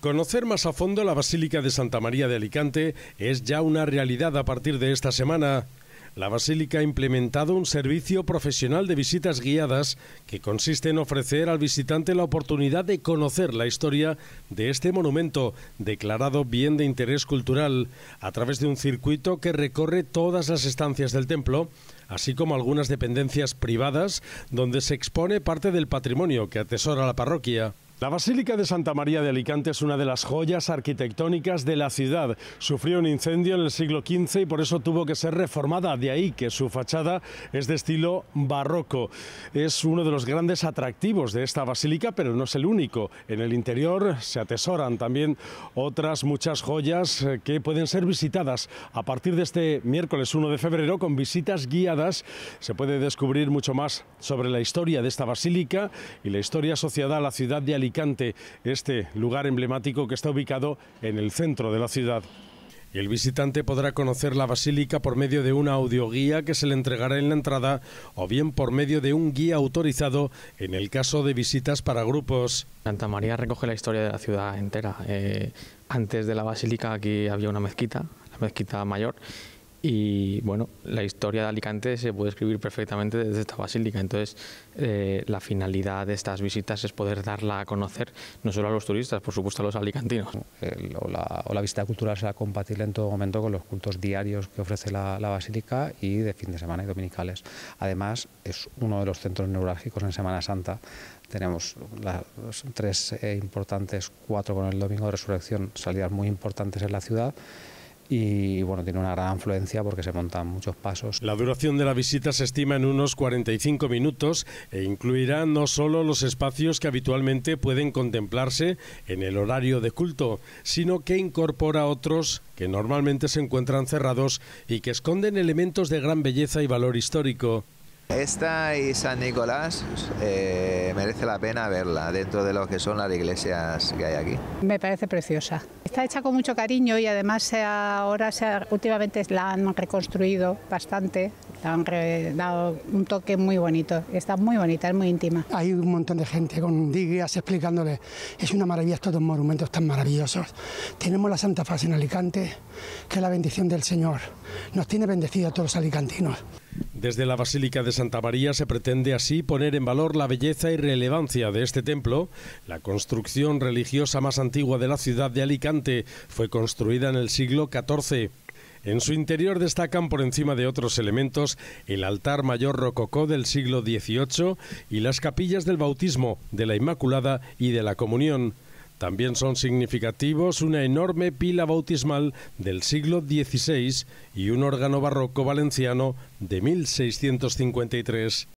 Conocer más a fondo la Basílica de Santa María de Alicante es ya una realidad a partir de esta semana. La Basílica ha implementado un servicio profesional de visitas guiadas que consiste en ofrecer al visitante la oportunidad de conocer la historia de este monumento, declarado bien de interés cultural, a través de un circuito que recorre todas las estancias del templo, así como algunas dependencias privadas donde se expone parte del patrimonio que atesora la parroquia. La Basílica de Santa María de Alicante es una de las joyas arquitectónicas de la ciudad. Sufrió un incendio en el siglo XV y por eso tuvo que ser reformada, de ahí que su fachada es de estilo barroco. Es uno de los grandes atractivos de esta basílica, pero no es el único. En el interior se atesoran también otras muchas joyas eh, que pueden ser visitadas. A partir de este miércoles 1 de febrero, con visitas guiadas, se puede descubrir mucho más sobre la historia de esta basílica y la historia asociada a la ciudad de Alicante este lugar emblemático que está ubicado en el centro de la ciudad. El visitante podrá conocer la basílica por medio de una audioguía que se le entregará en la entrada o bien por medio de un guía autorizado en el caso de visitas para grupos. Santa María recoge la historia de la ciudad entera. Eh, antes de la basílica aquí había una mezquita, la mezquita mayor, y bueno, la historia de Alicante se puede escribir perfectamente desde esta basílica. Entonces, eh, la finalidad de estas visitas es poder darla a conocer no solo a los turistas, por supuesto a los alicantinos. o, la, visita cultural será compatible en todo momento con los cultos diarios que ofrece la, basílica y de fin de semana y dominicales. Además, es uno de los centros neurálgicos en Semana Santa. Tenemos las tres eh, importantes, cuatro con el Domingo de Resurrección, salidas muy importantes en la ciudad y bueno, tiene una gran influencia porque se montan muchos pasos. La duración de la visita se estima en unos 45 minutos e incluirá no solo los espacios que habitualmente pueden contemplarse en el horario de culto, sino que incorpora otros que normalmente se encuentran cerrados y que esconden elementos de gran belleza y valor histórico. Esta y San Nicolás eh, merece la pena verla dentro de lo que son las iglesias que hay aquí. Me parece preciosa. Está hecha con mucho cariño y además ahora se últimamente la han reconstruido bastante, le han dado un toque muy bonito. Está muy bonita, es muy íntima. Hay un montón de gente con digas explicándole. Es una maravilla estos dos monumentos tan maravillosos. Tenemos la Santa Fase en Alicante, que es la bendición del Señor. Nos tiene bendecidos a todos los alicantinos. Desde la Basílica de Santa María se pretende así poner en valor la belleza y relevancia de este templo. La construcción religiosa más antigua de la ciudad de Alicante fue construida en el siglo XIV. En su interior destacan por encima de otros elementos el altar mayor rococó del siglo XVIII y las capillas del bautismo, de la Inmaculada y de la Comunión. También son significativos una enorme pila bautismal del siglo XVI y un órgano barroco valenciano de 1653.